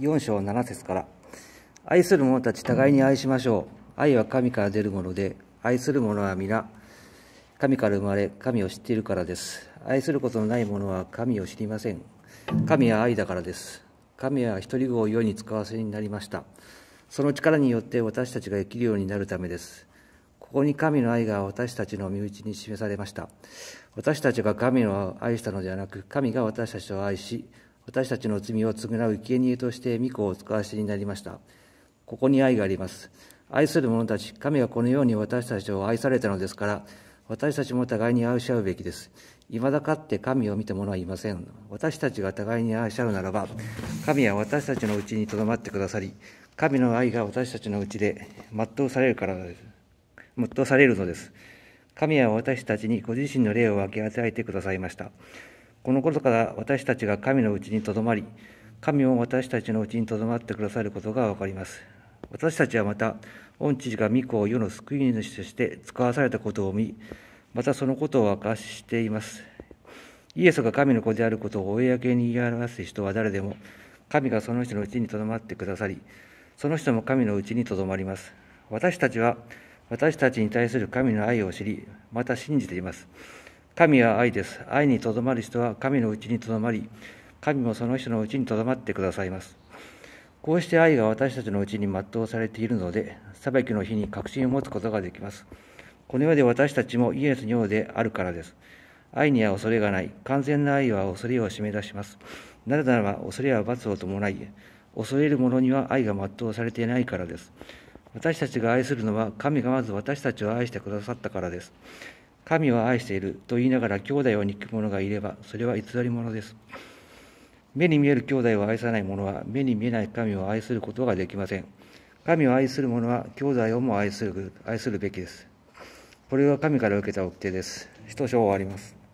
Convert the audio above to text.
14章7節から愛する者たち互いに愛しましょう愛は神から出るもので愛する者は皆神から生まれ神を知っているからです愛することのない者は神を知りません神は愛だからです神は一人子を世に使わせになりましたその力によって私たちが生きるようになるためですここに神の愛が私たちの身内に示されました私たちが神を愛したのではなく神が私たちを愛し私たちの罪を償う生贄として御子を使わしになりました。ここに愛があります。愛する者たち、神はこのように私たちを愛されたのですから、私たちも互いに愛し合うべきです。いまだかって神を見た者はいません。私たちが互いに愛し合うならば、神は私たちのうちにとどまってくださり、神の愛が私たちのうちで全うされるからです。全うされるのです。神は私たちにご自身の霊を分け与えてくださいました。このことから私たちが神のうちにとどまり、神も私たちのうちにとどまってくださることがわかります。私たちはまた、御父が御子を世の救い主として使わされたことを見、またそのことを証ししています。イエスが神の子であることを公に言い表す人は誰でも、神がその人のうちにとどまってくださり、その人も神のうちにとどまります。私たちは、私たちに対する神の愛を知り、また信じています。神は愛です。愛にとどまる人は神のうちにとどまり、神もその人のうちにとどまってくださいます。こうして愛が私たちのうちに全うされているので、裁きの日に確信を持つことができます。この世で私たちもイエス王であるからです。愛には恐れがない。完全な愛は恐れを締め出します。なぜならば恐れは罰を伴い、恐れる者には愛が全うされていないからです。私たちが愛するのは神がまず私たちを愛してくださったからです。神は愛していると言いながら兄弟を憎く者がいればそれは偽り者です。目に見える兄弟を愛さない者は目に見えない神を愛することができません。神を愛する者は兄弟をも愛する愛するべきです。これは神から受けた掟です。一章終わります。